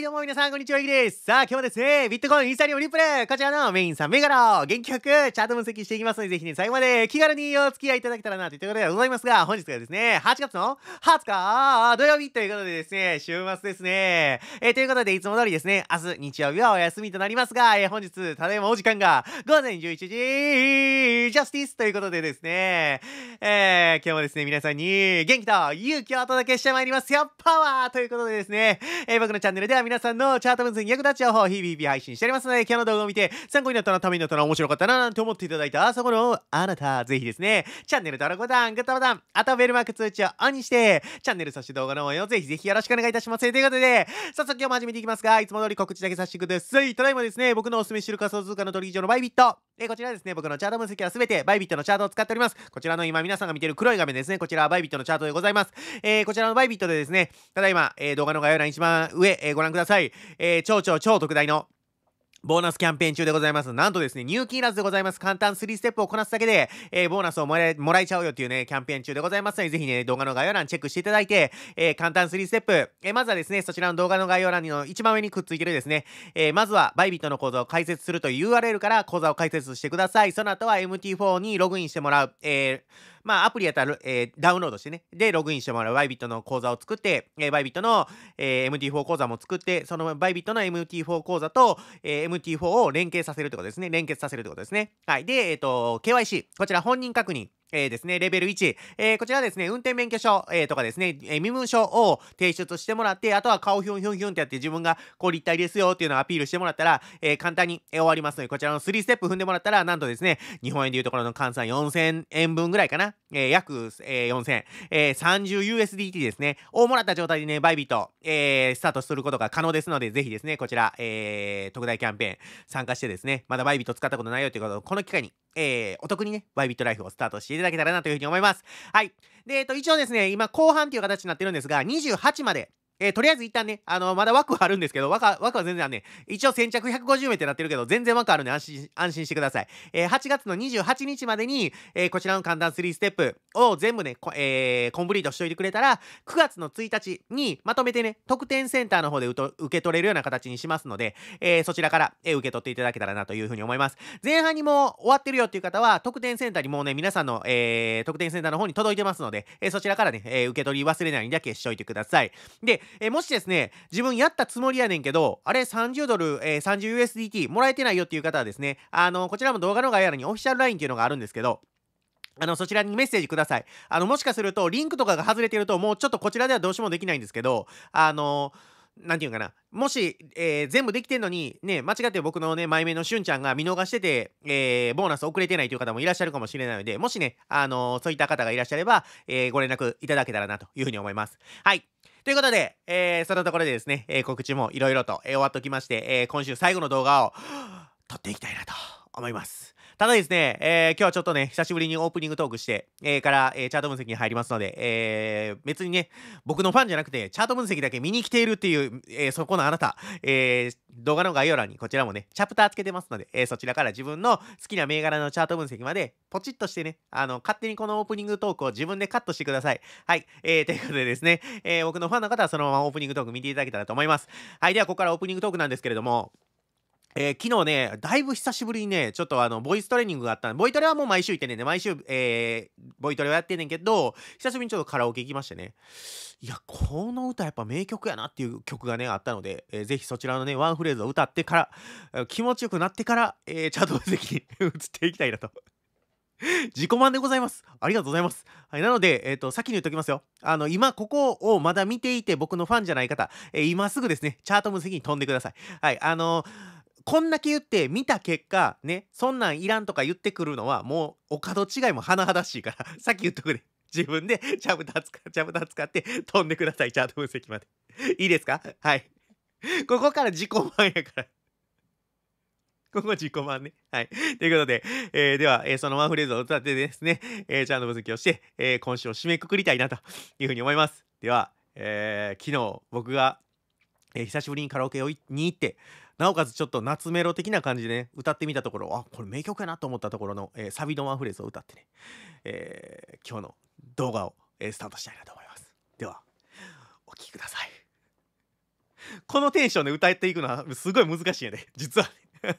いどうも皆さんこんにちはゆきですさあ今日はですねビットコインインスタリオリプレイこちらのメインさん銘柄を元気よくチャート分析していきますのでぜひね最後まで気軽にお付き合いいただけたらなということでございますが本日がですね8月の20日土曜日ということでですね週末ですねえー、ということでいつも通りですね明日日曜日はお休みとなりますが、えー、本日ただいまお時間が午前11時ジャスティスということでですねえー、今日もですね皆さんに元気と勇気をお届けしてまいりますよパワーということでですね、え僕のチャンネルでは皆さんのチャート分析に役立つ情報を日々配信しておりますので、今日の動画を見て参考になったな、ためになったな、面白かったな、なんて思っていただいたそこのあなた、ぜひですね、チャンネル登録ボタン、グッドボタン、あとベルマーク通知をオンにして、チャンネルそして動画の応援をぜひぜひよろしくお願いいたします。ということで、早速今日も始めていきますが、いつも通り告知だけさせてください。ただいまですね、僕のおすすめ知る仮想通貨の取引所のバイビット。えこちらですね、僕のチャート分析はすべてバイビットのチャートを使っております。こちらの今皆さんが見てる黒い画面ですね、こちらはバイビットのチャートでございます。えー、こちらのバイビットでですね、ただいま、えー、動画の概要欄一番上、えー、ご覧ください。ださい。えー、超超超特大のボーナスキャンペーン中でございます。なんとですね、入金いらずでございます。簡単3ステップをこなすだけで、えー、ボーナスをもらえ、もらえちゃうよっていうね、キャンペーン中でございますので、ぜひね、動画の概要欄チェックしていただいて、えー、簡単3ステップ、えー、まずはですね、そちらの動画の概要欄の一番上にくっついてるですね、えまずは、バイビットの講座を解説するという URL から講座を開設してください。その後は MT4 にログインしてもらう、えーまあ、アプリやったら、えー、ダウンロードしてね、で、ログインしてもらう Bybit の講座を作って、えー、Bybit の、えー、MT4 講座も作って、その Bybit の MT4 講座と、えー、MT4 を連携させるってことですね。連結させるってことですね。はい。で、えっ、ー、と、KYC、こちら本人確認。えー、ですね、レベル1、えー、こちらですね、運転免許証、えー、とかですね、えー、身分証を提出してもらって、あとは顔ヒュンヒュンヒュンってやって自分がこう立体ですよっていうのをアピールしてもらったら、えー、簡単に、え終わりますので、こちらの3ステップ踏んでもらったら、なんとですね、日本円でいうところの換算4000円分ぐらいかな、えー、約、えー、4000、えー、30USDT ですね、をもらった状態でね、バイビット、えー、スタートすることが可能ですので、ぜひですね、こちら、えー、特大キャンペーン参加してですね、まだバイビット使ったことないよということを、この機会に、えー、お得にね、バイビットライフをスタートしていただけたらなというふうに思います。はい。で、えっ、ー、と、一応ですね、今、後半という形になってるんですが、28まで、えー、とりあえず一旦ね、あのまだ枠はあるんですけど、枠は、枠は全然あね、一応先着150名ってなってるけど、全然枠あるんで安心、安心してください。えー、8月の28日までに、えー、こちらの簡単3ステップを全部ね、えー、コンプリートしといてくれたら、9月の1日にまとめてね、特典センターの方で受け取れるような形にしますので、えー、そちらから、えー、受け取っていただけたらなというふうに思います。前半にも終わってるよっていう方は、特典センターにもうね、皆さんの、えー、特典センターの方に届いてますので、えー、そちらからね、えー、受け取り忘れないようにだけしといてください。で、えー、もしですね、自分やったつもりやねんけど、あれ30ドル、えー、30USDT もらえてないよっていう方はですね、あの、こちらも動画の概要欄にオフィシャルラインっていうのがあるんですけど、あの、そちらにメッセージください。あの、もしかすると、リンクとかが外れてると、もうちょっとこちらではどうしようもできないんですけど、あのー何て言うかな、もし、えー、全部できてんのに、ね、間違って僕のね、前目のしゅんちゃんが見逃してて、えー、ボーナス遅れてないという方もいらっしゃるかもしれないので、もしね、あのー、そういった方がいらっしゃれば、えー、ご連絡いただけたらなというふうに思います。はい。ということで、えー、そのところでですね、えー、告知もいろいろと、えー、終わっときまして、えー、今週最後の動画を 撮っていきたいなと思います。ただですね、えー、今日はちょっとね、久しぶりにオープニングトークして、えー、から、えー、チャート分析に入りますので、えー、別にね、僕のファンじゃなくて、チャート分析だけ見に来ているっていう、えー、そこのあなた、えー、動画の概要欄にこちらもね、チャプターつけてますので、えー、そちらから自分の好きな銘柄のチャート分析まで、ポチッとしてね、あの、勝手にこのオープニングトークを自分でカットしてください。はい。えー、ということでですね、えー、僕のファンの方はそのままオープニングトーク見ていただけたらと思います。はい。では、ここからオープニングトークなんですけれども、えー、昨日ね、だいぶ久しぶりにね、ちょっとあの、ボイストレーニングがあったボイトレはもう毎週行ってねね、毎週、えー、ボイトレはやってんねんけど、久しぶりにちょっとカラオケ行きましてね。いや、この歌やっぱ名曲やなっていう曲がね、あったので、えー、ぜひそちらのね、ワンフレーズを歌ってから、気持ちよくなってから、えー、チャート分析に 移っていきたいなと。自己満でございます。ありがとうございます。はい、なので、えっ、ー、と、先に言っときますよ。あの、今、ここをまだ見ていて、僕のファンじゃない方、えー、今すぐですね、チャート分析に飛んでください。はい、あのーこんだけ言って見た結果ねそんなんいらんとか言ってくるのはもうお門違いも甚だしいから さっき言っとくれ自分でチャプタ使チャプタ使って飛んでくださいチャート分析まで いいですかはいここから自己満やから ここ自己満ね。はい。ということで、えー、では、えー、そのワンフレーズを歌ってですね、えー、ちゃん分析をして、えー、今週を締めくくりたいなというふうに思います。では、えー、昨日僕が、えー、久しぶりにカラオケをに行って、なおかつちょっと夏メロ的な感じでね、歌ってみたところ、あ、これ名曲やなと思ったところの、えー、サビのワンフレーズを歌ってね、えー、今日の動画を、えー、スタートしたいなと思います。では、お聴きください。このテンションで歌っていくのはすごい難しいよね、実は、ね。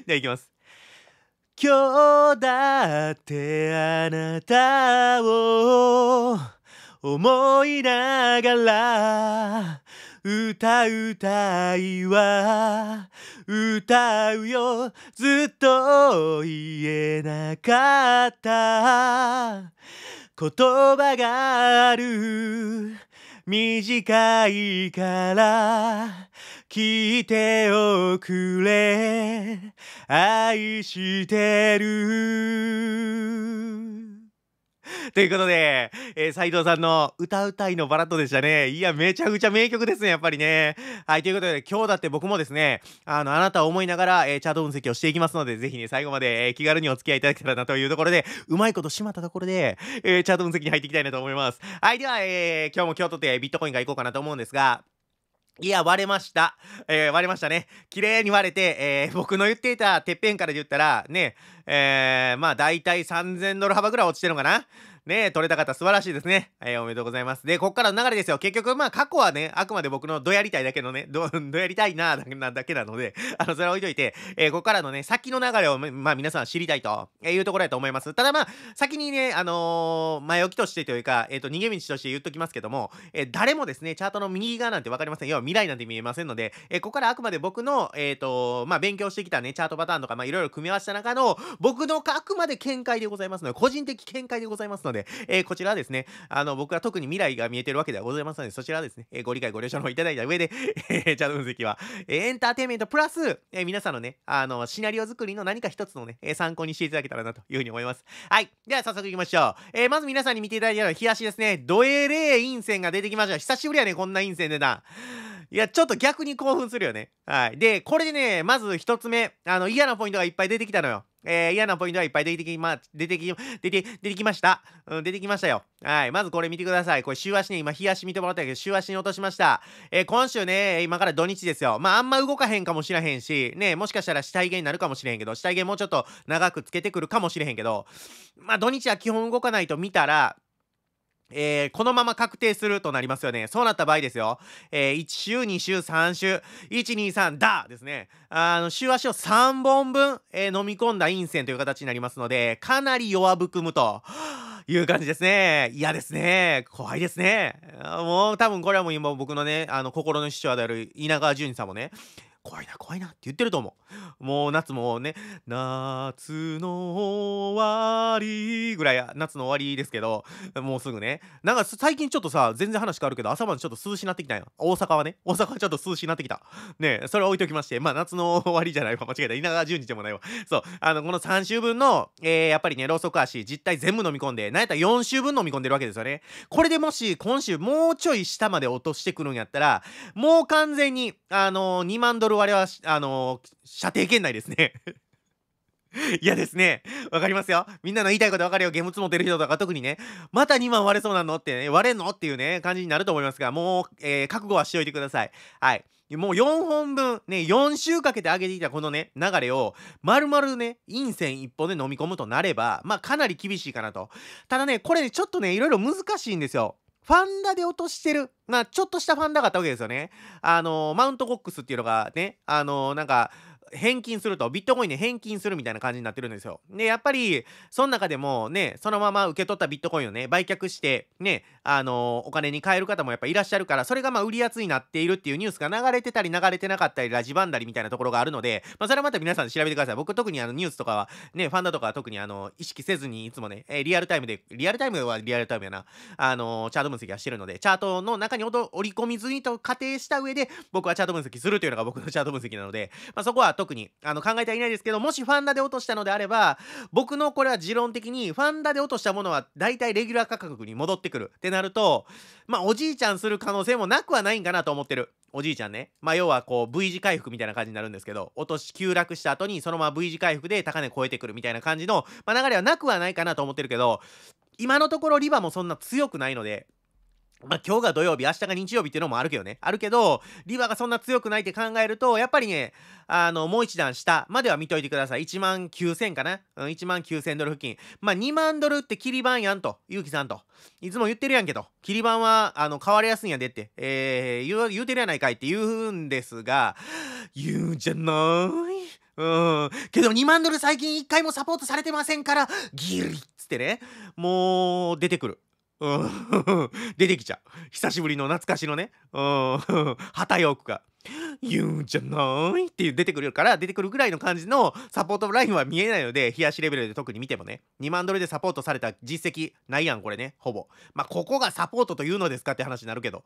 では、いきます。今日だってあなたを思いながら歌うたいは歌うよずっと言えなかった言葉がある短いから聞いておくれ愛してる ということで、えー、斉藤さんの歌うたいのバラットでしたね。いや、めちゃくちゃ名曲ですね、やっぱりね。はい、ということで、今日だって僕もですね、あの、あなたを思いながら、えー、チャート分析をしていきますので、ぜひね、最後まで、えー、気軽にお付き合いいただけたらなというところで、うまいことしまったところで、えチャート分析に入っていきたいなと思います。はい、では、え今日も今日とてビットコインがいこうかなと思うんですが、いや、割れました。えー、割れましたね。綺麗に割れて、えー、僕の言っていたてっぺんから言ったら、ね、えー、まあ大体3000ドル幅ぐらい落ちてるのかな。ね、取れた方素晴らしいですね。えおめでとうございます。で、こっからの流れですよ。結局、まあ、過去はね、あくまで僕のどやりたいだけのね、ど、どやりたいな、なだけなので、あの、それは置いといて、えー、こっからのね、先の流れを、まあ、皆さん知りたいというところやと思います。ただまあ、先にね、あのー、前置きとしてというか、えっ、ー、と、逃げ道として言っときますけども、えー、誰もですね、チャートの右側なんてわかりません。要は未来なんて見えませんので、えー、ここからあくまで僕の、えっ、と、まあ、勉強してきたね、チャートパターンとか、まあ、いろいろ組み合わせた中の、僕のあくまで見解でございますので、個人的見解でございますので、で、えー、こちらはですね、あの、僕は特に未来が見えてるわけではございませんので、そちらはですね、えー、ご理解ご了承の方いただいた上で、えー、チャート分析は、えー、エンターテインメントプラス、えー、皆さんのね、あの、シナリオ作りの何か一つのね、えー、参考にしていただけたらなというふうに思います。はい。では早速行きましょう。えー、まず皆さんに見ていただいたのは、冷やしですね、ドエレー陰線が出てきました。久しぶりやね、こんな陰線でな。いや、ちょっと逆に興奮するよね。はい。で、これでね、まず一つ目、あの、嫌なポイントがいっぱい出てきたのよ。えー、嫌なポイントはいっぱい出てきま、出てき、出て、出てきました。うん、出てきましたよ。はい。まずこれ見てください。これ、週足ね、今、日足見てもらったけど、週足に落としました。えー、今週ね、今から土日ですよ。まあ、あんま動かへんかもしれへんし、ね、もしかしたら死体芸になるかもしれへんけど、死体芸もうちょっと長くつけてくるかもしれへんけど、まあ、土日は基本動かないと見たら、えー、このまま確定するとなりますよね。そうなった場合ですよ。えー、1週、2週、3週、1、2、3、だですね。あの、週足を3本分、えー、飲み込んだ陰線という形になりますので、かなり弱含むと。いう感じですね。嫌ですね。怖いですね。もう多分これはもう今僕のね、あの、心の師匠である稲川淳二さんもね、怖いな怖いなって言ってると思うもう夏もね夏の終わりぐらい夏の終わりですけどもうすぐねなんか最近ちょっとさ全然話変わるけど朝までちょっと涼しになってきたんよ大阪はね大阪はちょっと涼しになってきたねそれは置いときましてまあ夏の終わりじゃないわ間違えた稲川淳二でもないわそうあのこの3週分の、えー、やっぱりねローソク足実態全部飲み込んでなんやったら4週分飲み込んでるわけですよねこれでもし今週もうちょい下まで落としてくるんやったらもう完全にあのー、2万ドル我々は、あのー、射程圏内ですね。いやですね、わかりますよ。みんなの言いたいことわかるよ。ゲームツ持ってる人とか特にね、また2万割れそうなのってね、割れんのっていうね、感じになると思いますが、もう、えー、覚悟はしておいてください。はい。もう4本分、ね、4週かけて上げていたこのね、流れを、まるまるね、陰線1本で飲み込むとなれば、まあ、かなり厳しいかなと。ただね、これね、ちょっとね、いろいろ難しいんですよ。ファンダで落としてる、まあ、ちょっとしたファンダがあったわけですよね。あのマウントコックスっていうのがね、あのなんか、返金すると、ビットコインで返金するみたいな感じになってるんですよ。で、やっぱり、その中でもね、そのまま受け取ったビットコインをね、売却して、ね、あのー、お金に換える方もやっぱいらっしゃるから、それがまあ売りやつになっているっていうニュースが流れてたり流れてなかったり、ラジバンダリみたいなところがあるので、まあ、それはまた皆さん調べてください。僕特にあのニュースとかは、ね、ファンだとかは特にあの、意識せずにいつもね、えー、リアルタイムで、リアルタイムはリアルタイムやな、あのー、チャート分析はしてるので、チャートの中に織り込み済みと仮定した上で、僕はチャート分析するというのが僕のチャート分析なので、まあ、そこは特にあの考えてはいないですけどもしファンダで落としたのであれば僕のこれは持論的にファンダで落としたものは大体レギュラー価格に戻ってくるってなるとまあおじいちゃんする可能性もなくはないんかなと思ってるおじいちゃんねまあ要はこう V 字回復みたいな感じになるんですけど落とし急落した後にそのまま V 字回復で高値超えてくるみたいな感じの、まあ、流れはなくはないかなと思ってるけど今のところリバもそんな強くないのでまあ、今日が土曜日、明日が日曜日っていうのもあるけどね。あるけど、リバーがそんな強くないって考えると、やっぱりね、あの、もう一段下までは見といてください。1万9000かなうん、1万9000ドル付近。まあ、2万ドルってキリバンやんと、ゆうきさんと。いつも言ってるやんけど、キリバンは、あの、変わりやすいんやでって、えー、言う、言うてるやないかいって言うんですが、言うんじゃないうん。けど2万ドル最近1回もサポートされてませんから、ギリっつってね、もう出てくる。うん、出てきちゃう久しぶりの懐かしのね、うん、旗ヨくが。言うんじゃないっていう出てくるから出てくるぐらいの感じのサポートラインは見えないので冷やしレベルで特に見てもね2万ドルでサポートされた実績ないやんこれねほぼまあここがサポートというのですかって話になるけど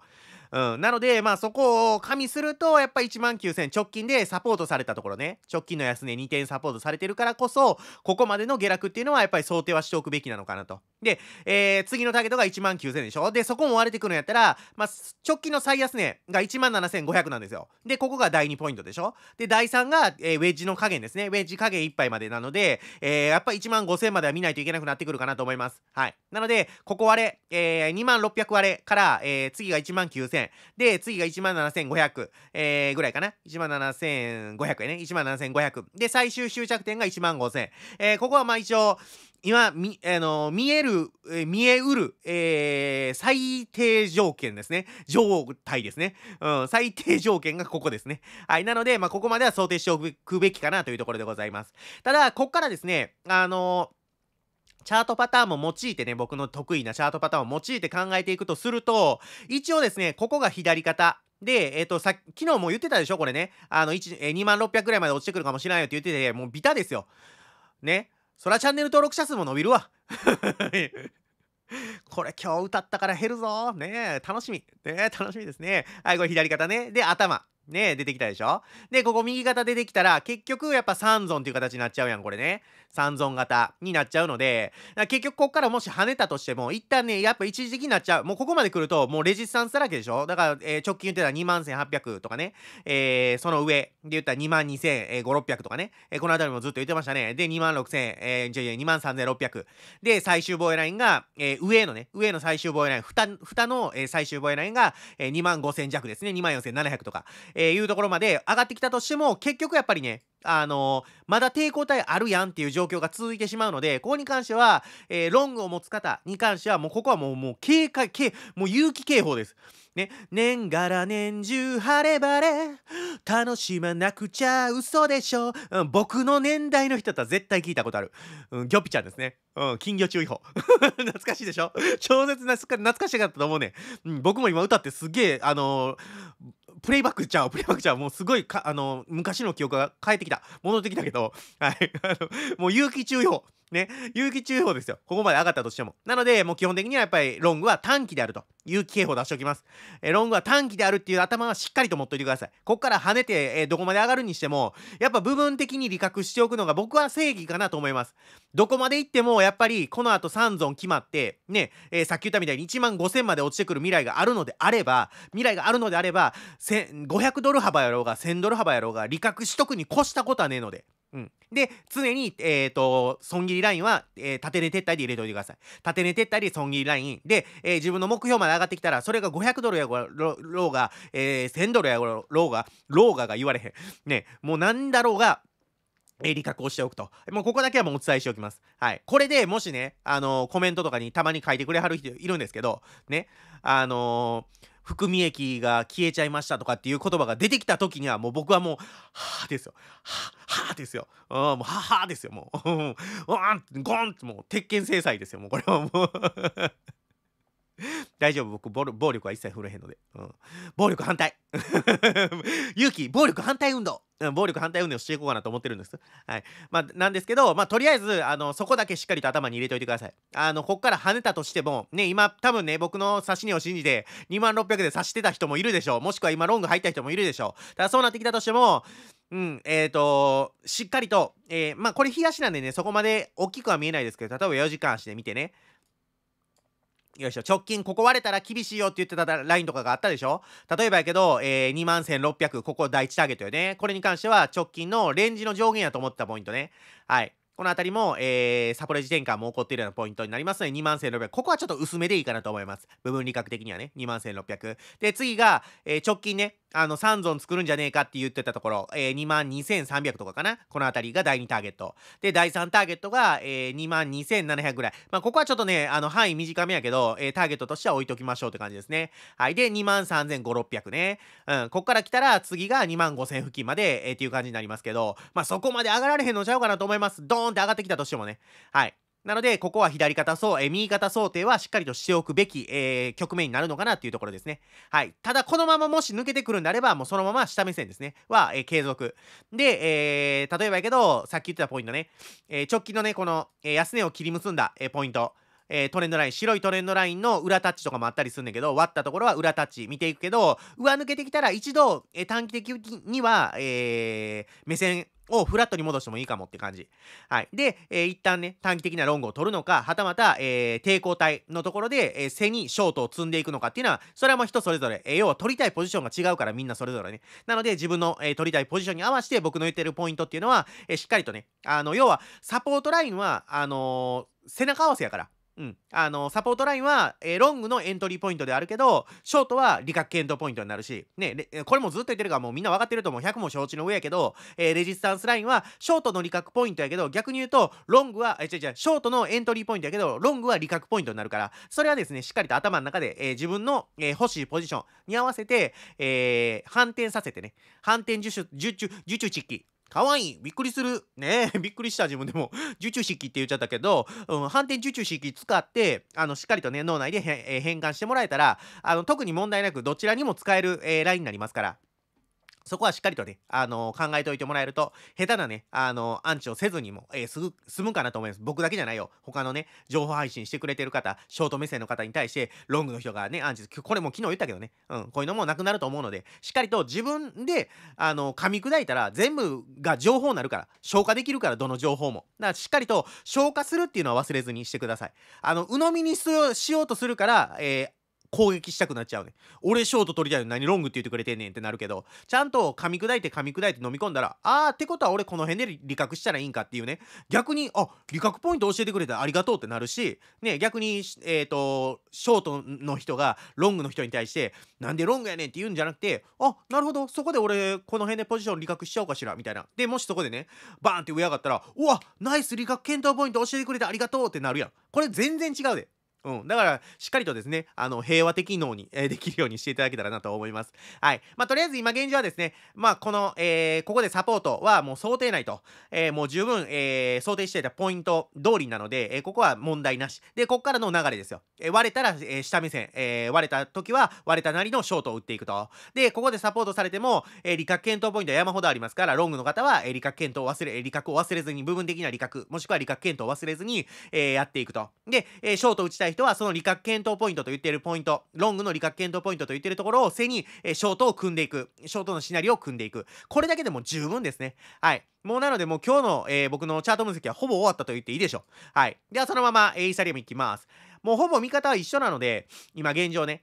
うんなのでまあそこを加味するとやっぱ1万9000直近でサポートされたところね直近の安値2点サポートされてるからこそここまでの下落っていうのはやっぱり想定はしておくべきなのかなとで、えー、次のターゲットが1万9000でしょでそこも割れてくるんやったらまあ直近の最安値が1万7500なんですよで、ここが第2ポイントでしょで、第3が、えー、ウェッジの加減ですね。ウェッジ加減1杯までなので、えー、やっぱ1万5000までは見ないといけなくなってくるかなと思います。はい。なので、ここ割れ、えー、2万600割れから、えー、次が1万9000。で、次が1万7500、えー、ぐらいかな。1万7500円ね。1万7500。で、最終終着点が1万5000。えー、ここはまあ一応、今み、あの見える、え見えうる、えー、最低条件ですね。状態ですね。うん、最低条件がここですね。はい。なので、まあ、ここまでは想定しておくべきかなというところでございます。ただ、ここからですね、あのチャートパターンも用いてね、僕の得意なチャートパターンを用いて考えていくとすると、一応ですね、ここが左肩。で、えっ、ー、と、さ昨日も言ってたでしょこれね。あの、1、え2万600ぐらいまで落ちてくるかもしれないよって言ってて、もうビタですよ。ね。そらチャンネル登録者数も伸びるわ これ今日歌ったから減るぞねえ楽しみねえ楽しみですねはいこれ左肩ねで頭ね出てきたでしょで、ここ右肩出てきたら、結局やっぱ三尊っていう形になっちゃうやん、これね。三尊型になっちゃうので、結局ここからもし跳ねたとしても、一旦ね、やっぱ一時的になっちゃう。もうここまで来ると、もうレジスタンスだらけでしょだから、えー、直近言ってた21,800とかね、えー、その上で言ったら22,500、とかね、えー、このあたりもずっと言ってましたね。で、26,000、えー、じゃあ23,600。で、最終防衛ラインが、えー、上のね、上の最終防衛ライン、蓋、たの、えー、最終防衛ラインが、えー、25,000弱ですね。24,700とか。えー、いうところまで上がってきたとしても、結局やっぱりね、あのー、まだ抵抗体あるやんっていう状況が続いてしまうので、ここに関しては、えー、ロングを持つ方に関しては、もうここはもう、もう警戒、警、もう有機警報です。ね、年がら年中晴れ晴れ、楽しまなくちゃ嘘でしょ、うん、僕の年代の人だったら絶対聞いたことある。うん、ギョピちゃんですね。うん、金魚注意報。懐かしいでしょ超絶な懐かしかったと思うね、うん。僕も今歌ってすげえ、あのー、プレイバックちゃうプレイバックちゃうもうすごいかあの昔の記憶が返ってきた戻ってきたけどはいあのもう有気中よね、有機注意報ですよ。ここまで上がったとしても。なので、もう基本的にはやっぱりロングは短期であると。有機警報出しておきます。えー、ロングは短期であるっていう頭はしっかりと持っといてください。ここから跳ねて、えー、どこまで上がるにしても、やっぱ部分的に理覚しておくのが僕は正義かなと思います。どこまで行っても、やっぱりこの後3ゾーン決まって、ね、えー、さっき言ったみたいに1万5000まで落ちてくる未来があるのであれば、未来があるのであれば、500ドル幅やろうが1000ドル幅やろうが、理覚しとくに越したことはねえので。うん、で常に、えーと、損切りラインは、えー、縦値撤退で入れておいてください縦値撤退で損切りラインで、えー、自分の目標まで上がってきたらそれが500ドルやろうが、えー、1000ドルやろうがローガが言われへんねもうなんだろうがえー、理覚をしておくと。もうここだけはもうお伝えしておきます。はい。これでもしね、あのー、コメントとかにたまに書いてくれはる人いるんですけど、ね、あのー含み益が消えちゃいましたとかっていう言葉が出てきた時にはもう僕はもうはあですよはあですようんもうははですよもううんゴンってもう鉄拳制裁ですよもうこれはもう 大丈夫僕暴力は一切振れへんので、うん、暴力反対 勇気暴力反対運動、うん、暴力反対運動していこうかなと思ってるんですはいまあなんですけどまあとりあえずあのそこだけしっかりと頭に入れておいてくださいあのこっから跳ねたとしてもね今多分ね僕の刺し値を信じて2万600で刺してた人もいるでしょうもしくは今ロング入った人もいるでしょうただそうなってきたとしてもうん、えっ、ー、と、しっかりと、えー、まあ、これしなんでね、そこまで大きくは見えないですけど、例えば4時間足で見てね、よいしょ、直近、ここ割れたら厳しいよって言ってたラインとかがあったでしょ例えばやけど、えー、21,600、ここ第1ターゲットよね。これに関しては、直近のレンジの上限やと思ったポイントね。はい。このあたりも、えー、サポレージ転換も起こっているようなポイントになりますので、21,600。ここはちょっと薄めでいいかなと思います。部分理覚的にはね、21,600。で、次が、えー、直近ね、あの、3ゾン作るんじゃねえかって言ってたところ、えー、22,300とかかな。このあたりが第2ターゲット。で、第3ターゲットが、えー、22,700ぐらい。まあ、ここはちょっとね、あの、範囲短めやけど、えー、ターゲットとしては置いときましょうって感じですね。はい。で、23,500ね。うん、こっから来たら次が25,000付近まで、えー、っていう感じになりますけど、まあ、そこまで上がられへんのちゃうかなと思います。ドーンって上がってきたとしてもね。はい。なので、ここは左肩そう、え右肩想定はしっかりとしておくべき、えー、局面になるのかなっていうところですね。はい。ただ、このままもし抜けてくるんであれば、もうそのまま下目線ですね。は、えー、継続。で、えー、例えばやけど、さっき言ってたポイントね。え直近のね、この、え安値を切り結んだ、えポイント。えトレンドライン、白いトレンドラインの裏タッチとかもあったりするんだけど、割ったところは裏タッチ見ていくけど、上抜けてきたら一度、え短期的には、え目線、をフラットに戻してもいいかもって感じ。はい。で、えー、一旦ね、短期的なロングを取るのか、はたまた、えー、抵抗体のところで、えー、背にショートを積んでいくのかっていうのは、それはもう人それぞれ、えー、要は取りたいポジションが違うからみんなそれぞれね。なので、自分の、えー、取りたいポジションに合わせて僕の言ってるポイントっていうのは、えー、しっかりとね、あの、要は、サポートラインは、あのー、背中合わせやから。うん、あのサポートラインは、えー、ロングのエントリーポイントであるけどショートは利確検討ポイントになるし、ね、これもずっと言ってるからもうみんな分かってると思う100も承知の上やけど、えー、レジスタンスラインはショートの利確ポイントやけど逆に言うとロングは、え違う違うショートのエントリーポイントやけどロングは利確ポイントになるからそれはですねしっかりと頭の中で、えー、自分の、えー、欲しいポジションに合わせて、えー、反転させてね反転受注受注受注チッキ可愛いいびっくりするねえ、びっくりした自分でも、受注式って言っちゃったけど、うん、反転受注式使って、あの、しっかりとね、脳内で変換してもらえたら、あの、特に問題なくどちらにも使える、えー、ラインになりますから。そこはしっかりとね、あのー、考えておいてもらえると、下手なね、あのー、アンチをせずにも、えー、すぐ、済むかなと思います。僕だけじゃないよ。他のね、情報配信してくれてる方、ショート目線の方に対して、ロングの人がね、アンチ、これも昨日言ったけどね、うん、こういうのもなくなると思うので、しっかりと自分で、あのー、噛み砕いたら、全部が情報になるから、消化できるから、どの情報も。だから、しっかりと消化するっていうのは忘れずにしてください。あの、鵜呑みにしようとするから、えー、攻撃したくなっちゃうね俺ショート取りたいの何ロングって言ってくれてんねんってなるけどちゃんと噛み砕いて噛み砕いて飲み込んだらあーってことは俺この辺で理覚したらいいんかっていうね逆にあ理覚ポイント教えてくれたらありがとうってなるしね逆にえっ、ー、とショートの人がロングの人に対してなんでロングやねんって言うんじゃなくてあなるほどそこで俺この辺でポジション理覚しちゃおうかしらみたいなでもしそこでねバーンって上上がったらうわナイス理覚検討ポイント教えてくれてありがとうってなるやんこれ全然違うでうん、だから、しっかりとですね、あの、平和的脳に、えー、できるようにしていただけたらなと思います。はい。まあ、とりあえず今現状はですね、まあ、この、えー、ここでサポートはもう想定内と、えー、もう十分、え想定していたポイント通りなので、えここは問題なし。で、ここからの流れですよ。え割れたら、え下目線、え割れた時は割れたなりのショートを打っていくと。で、ここでサポートされても、え理覚検討ポイントは山ほどありますから、ロングの方は、え理覚検討を忘れ、え理覚を忘れずに、部分的な理覚、もしくは理覚検討を忘れずに、えやっていくと。で、えショート打ちたいい人はその利確検討ポイントと言っているポイント、ロングの利確検討ポイントと言っているところを背に、えショートを組んでいく、ショートのシナリオを組んでいく。これだけでも十分ですね。はい。もうなのでもう今日の、えー、僕のチャート分析はほぼ終わったと言っていいでしょう。はい。ではそのまま、エイサリアム行きます。もうほぼ見方は一緒なので、今現状ね、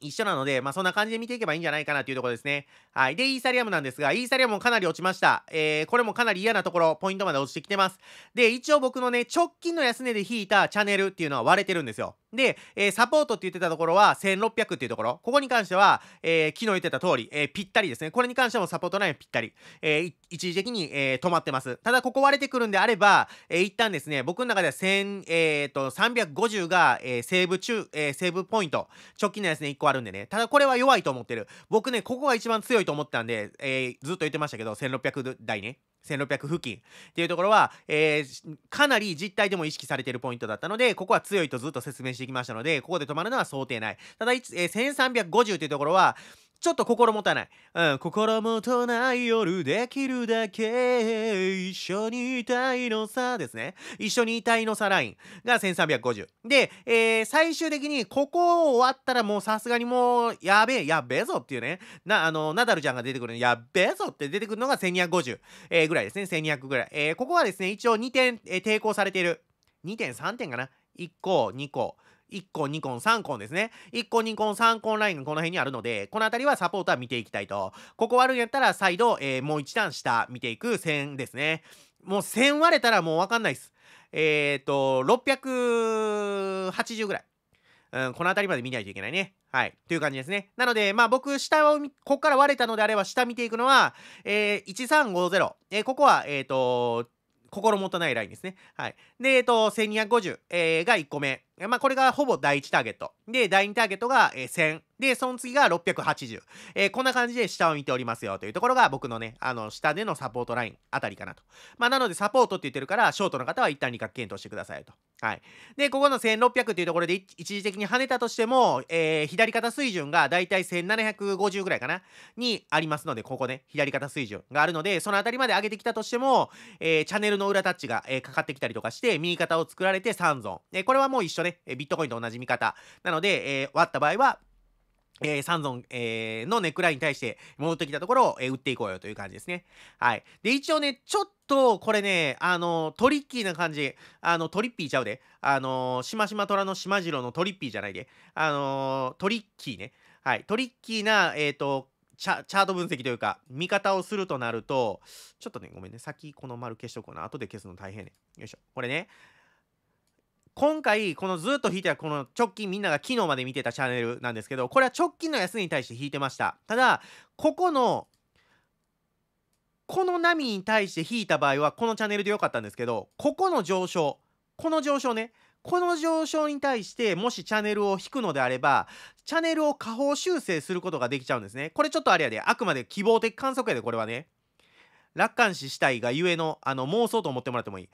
一緒なので、まあ、そんな感じで見ていけばいいんじゃないかなというところですね。はい。で、イーサリアムなんですが、イーサリアムもかなり落ちました。えー、これもかなり嫌なところ、ポイントまで落ちてきてます。で、一応僕のね、直近の安値で引いたチャンネルっていうのは割れてるんですよ。で、えー、サポートって言ってたところは1600っていうところ。ここに関しては、えー、昨日言ってた通り、えー、ぴったりですね。これに関してもサポートラインぴったり。えー、一時的に、えー、止まってます。ただ、ここ割れてくるんであれば、えー、一旦ですね、僕の中では1000、えー、と、350が、えー、セーブ中、えー、セーブポイント。直近のやつね、1個あるんでね。ただ、これは弱いと思ってる。僕ね、ここが一番強いと思ったんで、えー、ずっと言ってましたけど、1600台ね。1600付近っていうところは、えー、かなり実態でも意識されているポイントだったので、ここは強いとずっと説明してきましたので、ここで止まるのは想定内。ただ、えー、1350というところは、ちょっと心もたない。うん、心もとない夜できるだけ一緒にいたいのさですね。一緒にいたいのさラインが1350。で、えー、最終的にここ終わったらもうさすがにもうやべえ、やべえぞっていうね。な、あの、ナダルちゃんが出てくるのやべえぞって出てくるのが1250、えー、ぐらいですね。1200ぐらい。えー、ここはですね、一応2点、えー、抵抗されている。2点、3点かな。1個、2個。1個、2個、3個ですね。1個、2個、3根ラインがこの辺にあるので、この辺りはサポートは見ていきたいと。ここ割るんやったら、再度、えー、もう一段下見ていく線ですね。もう線割れたらもうわかんないです。えっ、ー、と、680ぐらい。うん、この辺りまで見ないといけないね。はい。という感じですね。なので、まあ僕、下を、ここから割れたのであれば、下見ていくのは、えー、1350。えー、ここは、えっ、ー、と、心もとないラインですね。はい。で、えっ、ー、と、1250、えー、が1個目。まあ、これがほぼ第1ターゲット。で、第2ターゲットが、えー、で、その次が680。えー、こんな感じで下を見ておりますよというところが僕のね、あの、下でのサポートラインあたりかなと。まあ、なのでサポートって言ってるから、ショートの方は一旦理学検討してくださいと。はい。で、ここの1600っていうところで一時的に跳ねたとしても、えー、左肩水準がだいたい1750ぐらいかなにありますので、ここね、左肩水準があるので、そのあたりまで上げてきたとしても、えー、チャンネルの裏タッチが、えー、かかってきたりとかして、右肩を作られて3ゾーン。えー、これはもう一緒ね、ビットコインと同じ見方。なので、えー、割った場合は、えー、サえー、のネックラインに対して戻ってきたところを、えー、打っていこうよという感じですね。はい。で、一応ね、ちょっと、これね、あの、トリッキーな感じ、あの、トリッピーちゃうで、あの、しましま虎のしまじろうのトリッピーじゃないで、あの、トリッキーね。はい。トリッキーな、えっ、ー、と、チャチャート分析というか、見方をするとなると、ちょっとね、ごめんね、先この丸消しとこうな。後で消すの大変ね。よいしょ。これね、今回このずっと引いてたこの直近みんなが昨日まで見てたチャンネルなんですけどこれは直近の安に対して引いてましたただここのこの波に対して引いた場合はこのチャンネルで良かったんですけどここの上昇この上昇ねこの上昇に対してもしチャンネルを引くのであればチャンネルを下方修正することができちゃうんですねこれちょっとあれやであくまで希望的観測やでこれはね楽観視したいがゆえのあの妄想と思ってもらってもいい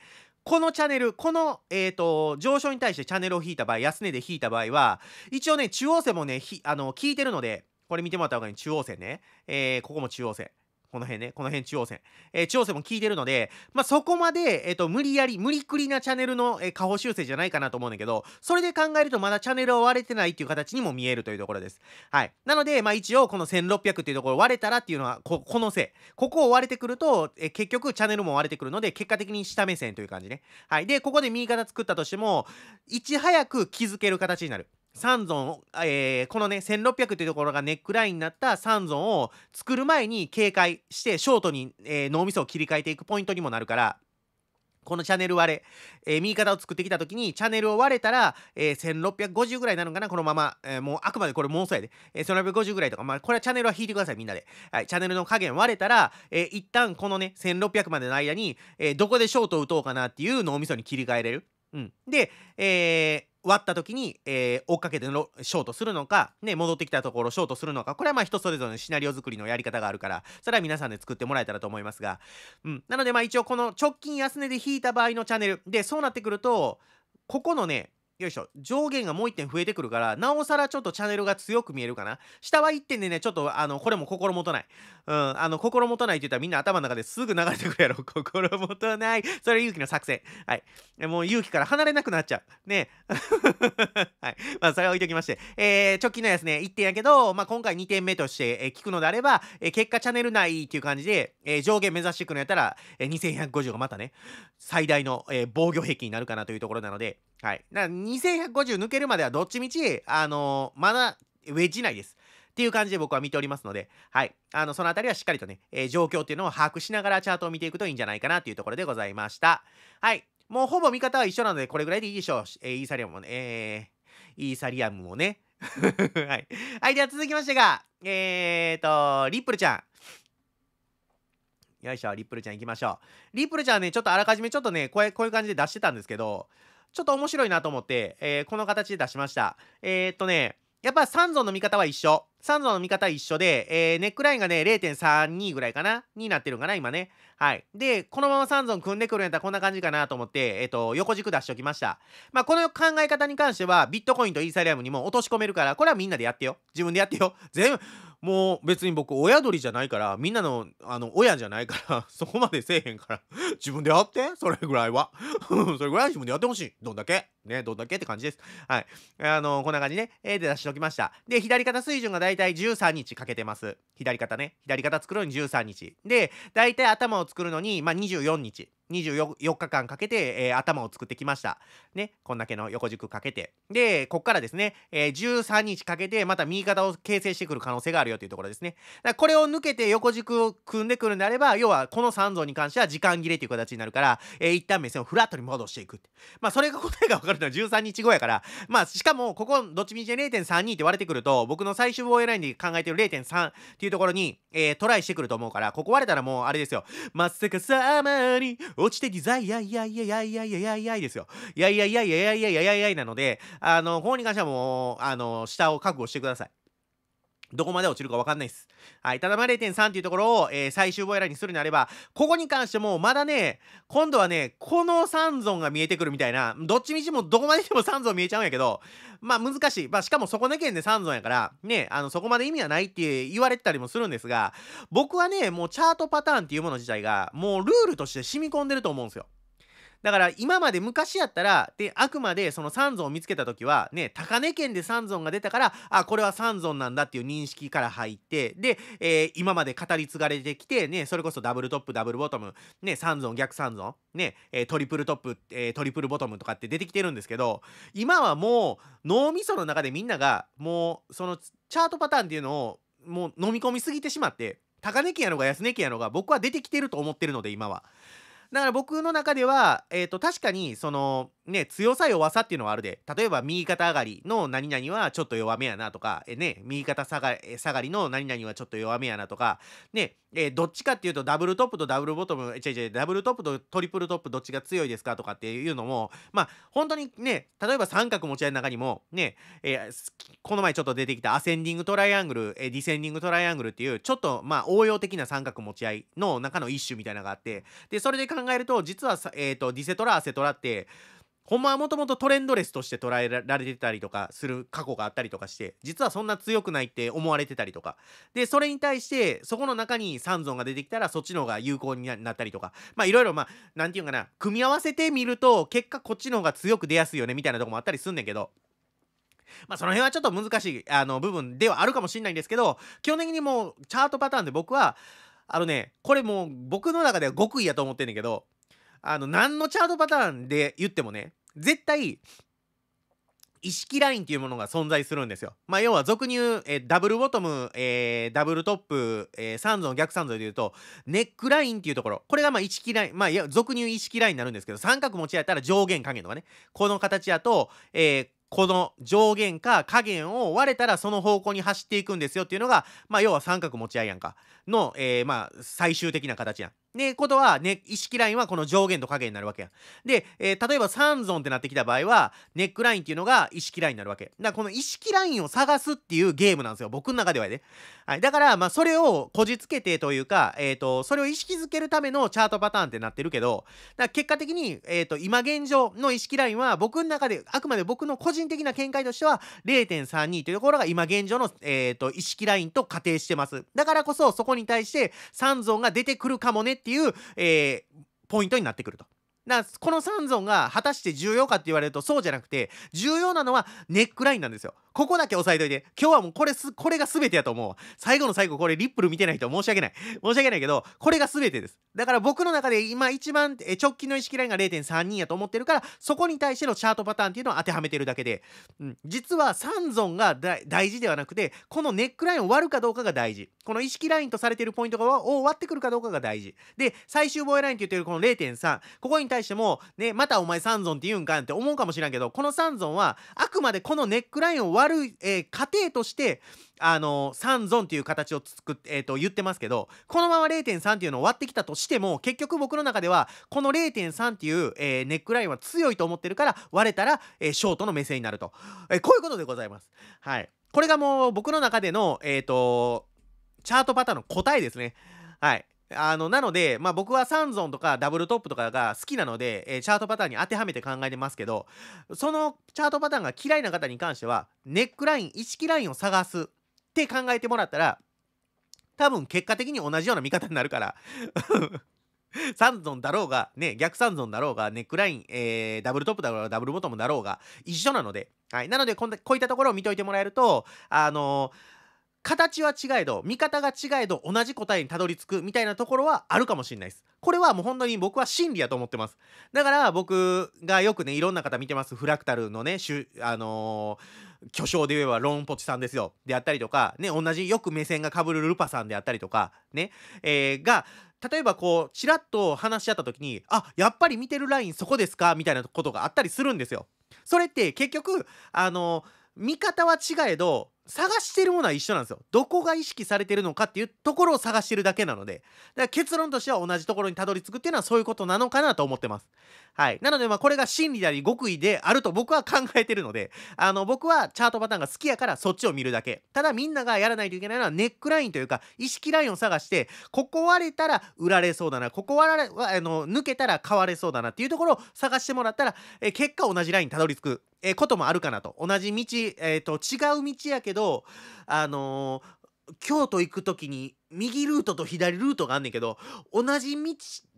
このチャンネル、この、えっ、ー、と、上昇に対してチャンネルを引いた場合、安値で引いた場合は、一応ね、中央線もね、あの、聞いてるので、これ見てもらった方がいい。中央線ね。えー、ここも中央線。この辺ね、この辺中央線。えー、中央線も聞いてるので、まあ、そこまで、えっ、ー、と、無理やり、無理くりなチャンネルの、えー、下方修正じゃないかなと思うんだけど、それで考えるとまだチャンネルは割れてないっていう形にも見えるというところです。はい。なので、まあ、一応、この1600っていうところ割れたらっていうのは、こ、このせい。ここを割れてくると、えー、結局チャンネルも割れてくるので、結果的に下目線という感じね。はい。で、ここで右肩作ったとしても、いち早く気づける形になる。三尊、えー、このね1600というところがネックラインになった三尊を作る前に警戒してショートに、えー、脳みそを切り替えていくポイントにもなるからこのチャンネル割れ、えー、右肩を作ってきた時にチャンネルを割れたら、えー、1650ぐらいなのかなこのまま、えー、もうあくまでこれ妄想やで、えー、1650ぐらいとか、まあ、これはチャンネルは引いてくださいみんなで、はい、チャンネルの加減割れたら、えー、一旦このね1600までの間に、えー、どこでショートを打とうかなっていう脳みそに切り替えれる、うん、で、えー割った時に、えー、追っかけてのショートするのか、ね、戻ってきたところショートするのか、これはまあ人それぞれのシナリオ作りのやり方があるから、それは皆さんで作ってもらえたらと思いますが、うん。なのでまあ一応この直近安値で引いた場合のチャンネル、で、そうなってくると、ここのね、よいしょ上限がもう1点増えてくるからなおさらちょっとチャンネルが強く見えるかな下は1点でねちょっとあのこれも心もとないうんあの心もとないって言ったらみんな頭の中ですぐ流れてくるやろ 心もとないそれ勇気の作戦はいもう勇気から離れなくなっちゃうね はいまあそれは置いときましてえー、直近のやつね1点やけどまあ今回2点目として、えー、聞くのであれば、えー、結果チャンネル内っていう感じで、えー、上限目指していくのやったら、えー、2150がまたね最大の、えー、防御壁になるかなというところなのではい。だから2150抜けるまではどっちみち、あのー、まだウェッジ内です。っていう感じで僕は見ておりますので、はい。あの、そのあたりはしっかりとね、えー、状況っていうのを把握しながらチャートを見ていくといいんじゃないかなというところでございました。はい。もうほぼ見方は一緒なので、これぐらいでいいでしょう。えー、イーサリアムもね、えー、イーサリアムもね。はい。はい、では続きましてが、えーと、リップルちゃん。よいしょ、リップルちゃん行きましょう。リップルちゃんね、ちょっとあらかじめちょっとね、こういう感じで出してたんですけど、ちょっと面白いなと思って、えー、この形で出しました。えー、っとね、やっぱ三尊の見方は一緒。三尊の見方は一緒で、えー、ネックラインがね、0.32ぐらいかなになってるかな、今ね。はい。で、このまま三尊組んでくるんやったらこんな感じかなと思って、えっ、ー、と、横軸出しておきました。まあ、この考え方に関しては、ビットコインとイーサリアムにも落とし込めるから、これはみんなでやってよ。自分でやってよ。全部、もう別に僕親鳥じゃないからみんなのあの親じゃないから そこまでせえへんから自分でやってそれぐらいは それぐらい自分でやってほしいどんだけねどんだけって感じですはいあのこんな感じね A で出しておきましたで左肩水準がだいたい13日かけてます左肩ね左肩作るのに13日でだいたい頭を作るのにまあ24日24日間かけて、えー、頭を作ってきました。ね、こんだけの横軸かけて。で、こっからですね、えー、13日かけてまた右肩を形成してくる可能性があるよというところですね。だこれを抜けて横軸を組んでくるんであれば、要はこの3像に関しては時間切れという形になるから、えー、一旦目線をフラットに戻していくまあ、それが答えが分かるのは13日後やから、まあ、しかも、ここ、どっちみち0.32って割れてくると、僕の最終防衛ラインで考えてる0.3っていうところに、えー、トライしてくると思うから、ここ割れたらもう、あれですよ。ますぐさまに、落ちてデザいやいやいやいやいやいやいやいやいですよ。いやいやいやいやいやいやいやいやいなので、あの、ここに関してはもう、あの、下を覚悟してください。どこまで落ちるか分かんないです。はい。ただま0.3っていうところを、えー、最終ボイラーにするなれば、ここに関してもまだね、今度はね、この3尊が見えてくるみたいな、どっちみちもどこまででも3尊見えちゃうんやけど、まあ難しい。まあしかもそこの件で3尊やから、ね、あの、そこまで意味はないって言われてたりもするんですが、僕はね、もうチャートパターンっていうもの自体が、もうルールとして染み込んでると思うんですよ。だから今まで昔やったらであくまでその三尊を見つけた時はね高根県で三尊が出たからあこれは三尊なんだっていう認識から入ってで、えー、今まで語り継がれてきてねそれこそダブルトップダブルボトムね三尊逆三尊ね、えー、トリプルトップ、えー、トリプルボトムとかって出てきてるんですけど今はもう脳みその中でみんながもうそのチャートパターンっていうのをもう飲み込みすぎてしまって高根県やのが安根県やのが僕は出てきてると思ってるので今はだから僕の中では、えーと、と確かにそのね、強さ弱さっていうのはあるで例えば右肩上がりの何々はちょっと弱めやなとか、えね、右肩下が下がりの何々はちょっと弱めやなとか、ねえどっちかっていうとダブルトップとダブルボトム違う違うダブルトップとトリプルトップどっちが強いですかとかっていうのもまあ本当にね例えば三角持ち合いの中にもね、えこの前ちょっと出てきたアセンディングトライアングル、えディセンディングトライアングルっていうちょっとまあ応用的な三角持ち合いの中の一種みたいなのがあってでそれで考えると実は、えーとディセトラアセトラってほんまはもともとトレンドレスとして捉えられてたりとかする過去があったりとかして実はそんな強くないって思われてたりとかでそれに対してそこの中に三尊が出てきたらそっちの方が有効になったりとかまあいろいろまあ何て言うかな組み合わせてみると結果こっちの方が強く出やすいよねみたいなとこもあったりすんねんけどまあ、その辺はちょっと難しいあの部分ではあるかもしれないんですけど基本的にもうチャートパターンで僕はあのねこれもう僕の中では極意やと思ってんねんけどあの何のチャートパターンで言ってもね絶対意識ラインっていうものが存在するんですよ。まあ、要は俗に言う、えー、ダブルボトム、えー、ダブルトップ、えー、三尊逆三尊で言うとネックラインっていうところこれがまあ意識ラインまあ俗に言う意識ラインになるんですけど三角持ち合ったら上限下限とかねこの形やと、えー、この上限か下限を割れたらその方向に走っていくんですよっていうのが、まあ、要は三角持ち合いやんかの、えー、まあ最終的な形やん。ね、ことは、ね、意識ラインはこの上限と下限になるわけやん。で、えー、例えば3ゾンってなってきた場合は、ネックラインっていうのが意識ラインになるわけ。だからこの意識ラインを探すっていうゲームなんですよ。僕の中ではね。はい。だから、まあ、それをこじつけてというか、えっ、ー、と、それを意識づけるためのチャートパターンってなってるけど、だから結果的に、えっ、ー、と、今現状の意識ラインは僕の中で、あくまで僕の個人的な見解としては、0.32というところが今現状の、えっ、と、意識ラインと仮定してます。だからこそ、そこに対して3ゾンが出てくるかもねっていう、えー、ポイントになってくると。この3尊が果たして重要かって言われるとそうじゃなくて重要なのはネックラインなんですよここだけ押さえといて今日はもうこれすこれが全てやと思う最後の最後これリップル見てない人申し訳ない申し訳ないけどこれが全てですだから僕の中で今一番直近の意識ラインが0.32やと思ってるからそこに対してのチャートパターンっていうのを当てはめてるだけで、うん、実は3尊が大事ではなくてこのネックラインを割るかどうかが大事この意識ラインとされてるポイントを割ってくるかどうかが大事で最終防衛ラインって言ってるこの0.3ここに対対しても、ね、またお前三尊って言うんかって思うかもしれんけど、この三尊は、あくまでこのネックラインを割る、えー、過程として、あのー、三尊っていう形を作って、えっ、ー、と、言ってますけど、このまま0.3っていうのを割ってきたとしても、結局僕の中では、この0.3っていう、えー、ネックラインは強いと思ってるから、割れたら、えー、ショートの目線になると。えー、こういうことでございます。はい。これがもう僕の中での、えっ、ー、と、チャートパターンの答えですね。はい。あのなので、まあ、僕はサンゾンとかダブルトップとかが好きなので、えー、チャートパターンに当てはめて考えてますけどそのチャートパターンが嫌いな方に関してはネックライン意識ラインを探すって考えてもらったら多分結果的に同じような見方になるから サンゾンだろうが、ね、逆サンゾンだろうが、ネックライン、えー、ダブルトップだろうが、ダブルボトムだろうが、一緒なので、はい。なのでこんな、こういったところを見といてもらえると、あのー形は違えど見方が違えど同じ答えにたどり着くみたいなところはあるかもしれないですこれはもう本当に僕は真理やと思ってますだから僕がよくねいろんな方見てますフラクタルのねあのー、巨匠で言えばロンポチさんですよであったりとかね同じよく目線がかぶるルパさんであったりとかね、えー、が例えばこうちらっと話し合った時にあやっぱり見てるラインそこですかみたいなことがあったりするんですよそれって結局あのー、見方は違えど探してるものは一緒なんですよどこが意識されてるのかっていうところを探してるだけなのでだから結論としては同じところにたどり着くっていうのはそういうことなのかなと思ってますはいなのでまあこれが真理であり極意であると僕は考えてるのであの僕はチャートパターンが好きやからそっちを見るだけただみんながやらないといけないのはネックラインというか意識ラインを探してここ割れたら売られそうだなここ割れあの抜けたら買われそうだなっていうところを探してもらったら、え結果同じラインにたどり着く、えこともあるかなと同じ道、えーと、と違う道やけどどあのー京都行く時に右ルートと左ルートがあんねんけど同じ道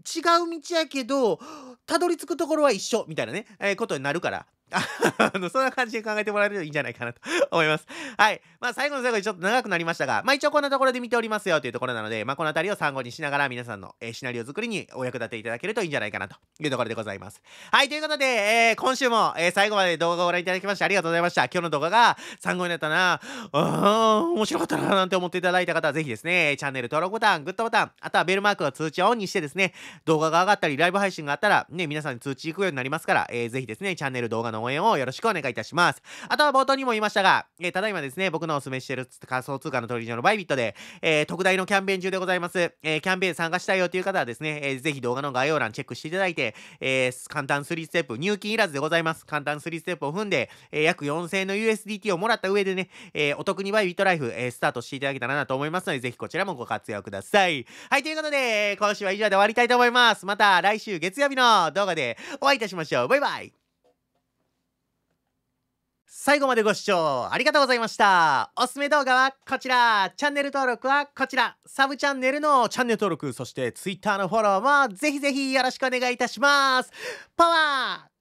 違う道やけどたどり着くところは一緒みたいなね、えー、ことになるから あの、そんな感じで考えてもらえるといいんじゃないかなと 思います。はい。まあ、最後の最後にちょっと長くなりましたが、まあ一応こんなところで見ておりますよというところなので、まあこの辺りを参考にしながら皆さんの、えー、シナリオ作りにお役立ていただけるといいんじゃないかなというところでございます。はい。ということで、えー、今週も、えー、最後まで動画をご覧いただきましてありがとうございました。今日の動画が参考になったな、あ面白かったななんて思っていただいた方はぜひですね、チャンネル登録ボタン、グッドボタン、あとはベルマークの通知をオンにしてですね、動画が上がったり、ライブ配信があったら、ね、皆さんに通知行くようになりますから、えー、ぜひですね、チャンネル動画の応援をよろしくお願いいたします。あとは冒頭にも言いましたが、えー、ただいまですね、僕のお勧めしている仮想通貨の取引所のバイビットで、えー、特大のキャンペーン中でございます。えー、キャンペーン参加したいよという方はですね、えー、ぜひ動画の概要欄チェックしていただいて、えー、簡単3ステップ、入金いらずでございます。簡単3ステップを踏んで、えー、約4000円の USDT をもらった上でね、えー、お得にバイビットライフ、えー、スタートしていただけたらなと思いますので、ぜひこちらもご活用ください。はい、ということで、今週は以上で終わりたいと思います。思います。また来週月曜日の動画でお会いいたしましょう。バイバイ最後までご視聴ありがとうございました。おすすめ動画はこちら。チャンネル登録はこちら。サブチャンネルのチャンネル登録、そして Twitter のフォローもぜひぜひよろしくお願いいたします。パワー